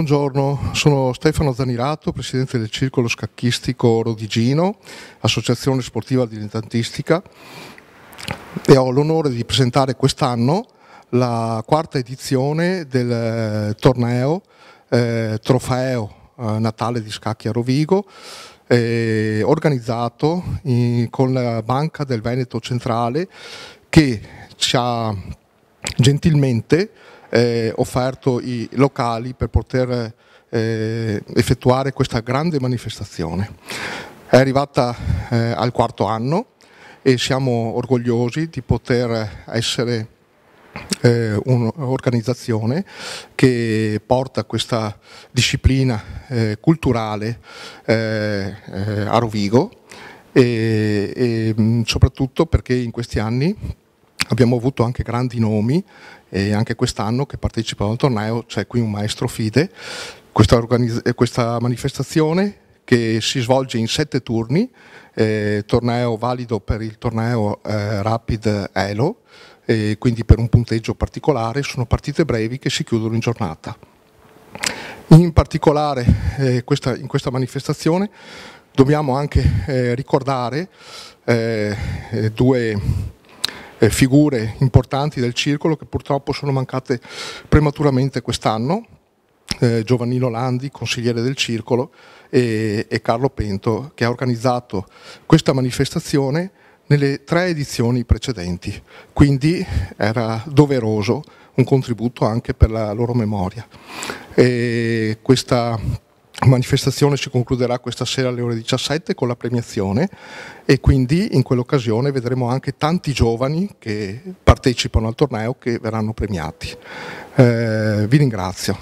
Buongiorno, sono Stefano Zanirato, presidente del Circolo Scacchistico Rodigino, associazione sportiva dilettantistica e ho l'onore di presentare quest'anno la quarta edizione del eh, torneo eh, Trofeo eh, Natale di Scacchi a Rovigo eh, organizzato in, con la Banca del Veneto Centrale che ci ha gentilmente eh, offerto i locali per poter eh, effettuare questa grande manifestazione. È arrivata eh, al quarto anno e siamo orgogliosi di poter essere eh, un'organizzazione che porta questa disciplina eh, culturale eh, eh a Rovigo e, e soprattutto perché in questi anni Abbiamo avuto anche grandi nomi e anche quest'anno che partecipano al torneo c'è qui un maestro FIDE. Questa, eh, questa manifestazione che si svolge in sette turni, eh, torneo valido per il torneo eh, Rapid Elo, e quindi per un punteggio particolare, sono partite brevi che si chiudono in giornata. In particolare eh, questa, in questa manifestazione dobbiamo anche eh, ricordare eh, due eh, figure importanti del circolo che purtroppo sono mancate prematuramente quest'anno, eh, Giovannino Landi, consigliere del circolo, e, e Carlo Pento che ha organizzato questa manifestazione nelle tre edizioni precedenti, quindi era doveroso un contributo anche per la loro memoria. E questa manifestazione si concluderà questa sera alle ore 17 con la premiazione e quindi in quell'occasione vedremo anche tanti giovani che partecipano al torneo che verranno premiati. Eh, vi ringrazio.